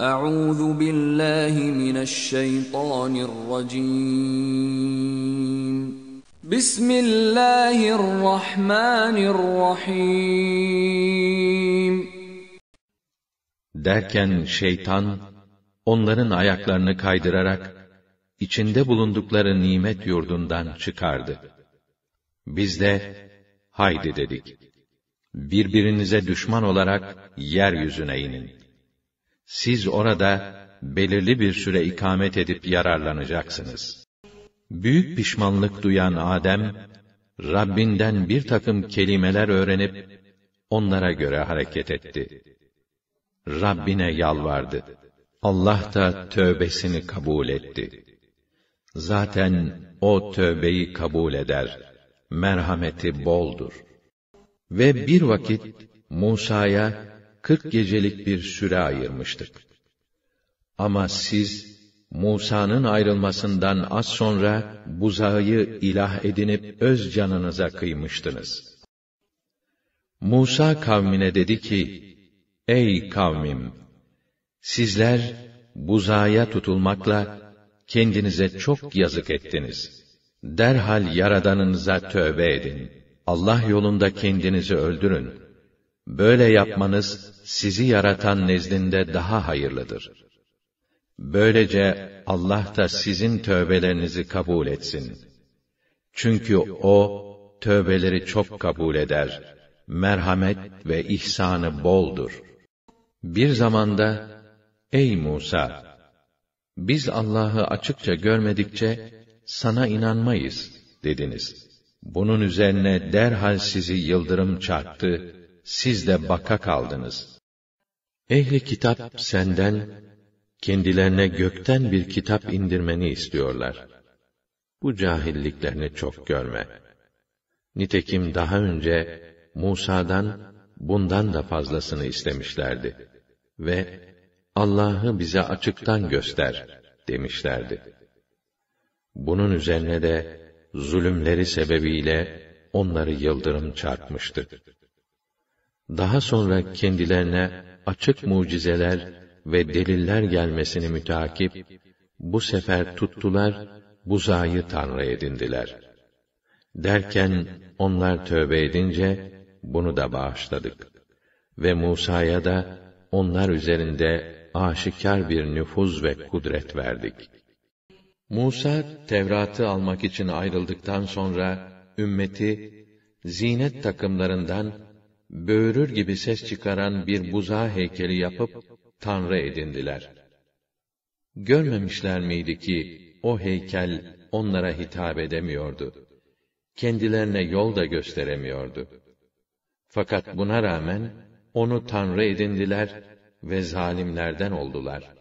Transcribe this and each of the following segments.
Euzu billahi mineşşeytanirracim. Bismillahirrahmanirrahim. Derken şeytan onların ayaklarını kaydırarak içinde bulundukları nimet yurdundan çıkardı. Biz de haydi dedik. Birbirinize düşman olarak yeryüzüne inin. Siz orada belirli bir süre ikamet edip yararlanacaksınız. Büyük pişmanlık duyan Adem, Rabbinden bir takım kelimeler öğrenip, onlara göre hareket etti. Rabbine yalvardı. Allah da tövbesini kabul etti. Zaten o tövbeyi kabul eder. Merhameti boldur. Ve bir vakit Musa'ya 40 gecelik bir süre ayırmıştık. Ama siz Musa'nın ayrılmasından az sonra buzağı ilah edinip öz canınıza kıymıştınız. Musa kavmine dedi ki: Ey kavmim, sizler buzağa tutulmakla kendinize çok yazık ettiniz. Derhal yaradanınıza tövbe edin. Allah yolunda kendinizi öldürün.'' Böyle yapmanız sizi yaratan nezdinde daha hayırlıdır. Böylece Allah da sizin tövbelerinizi kabul etsin. Çünkü o tövbeleri çok kabul eder. Merhamet ve ihsanı boldur. Bir zamanda ey Musa biz Allah'ı açıkça görmedikçe sana inanmayız dediniz. Bunun üzerine derhal sizi yıldırım çarptı siz de baka kaldınız. Ehli kitap senden kendilerine gökten bir kitap indirmeni istiyorlar. Bu cahilliklerini çok görme. Nitekim daha önce Musa'dan bundan da fazlasını istemişlerdi ve Allah'ı bize açıktan göster demişlerdi. Bunun üzerine de zulümleri sebebiyle onları yıldırım çarpmıştır. Daha sonra kendilerine açık mucizeler ve deliller gelmesini müteakip, bu sefer tuttular, buzayı tanrı edindiler. Derken onlar tövbe edince, bunu da bağışladık. Ve Musa'ya da onlar üzerinde aşikar bir nüfuz ve kudret verdik. Musa, Tevrat'ı almak için ayrıldıktan sonra, ümmeti, zinet takımlarından böğürür gibi ses çıkaran bir buza heykeli yapıp tanrı edindiler. Görmemişler miydi ki o heykel onlara hitap edemiyordu. Kendilerine yol da gösteremiyordu. Fakat buna rağmen onu tanrı edindiler ve zalimlerden oldular.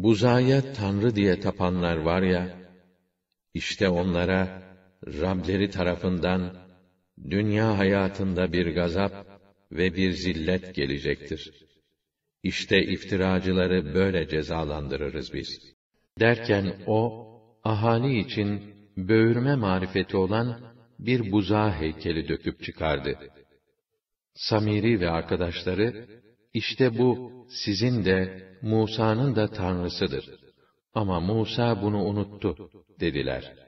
Buzaya tanrı diye tapanlar var ya, işte onlara Rableri tarafından dünya hayatında bir gazap ve bir zillet gelecektir. İşte iftiracıları böyle cezalandırırız biz. Derken o, ahali için böğürme marifeti olan bir buza heykeli döküp çıkardı. Samiri ve arkadaşları, işte bu sizin de Musa'nın da tanrısıdır. Ama Musa bunu unuttu, dediler.''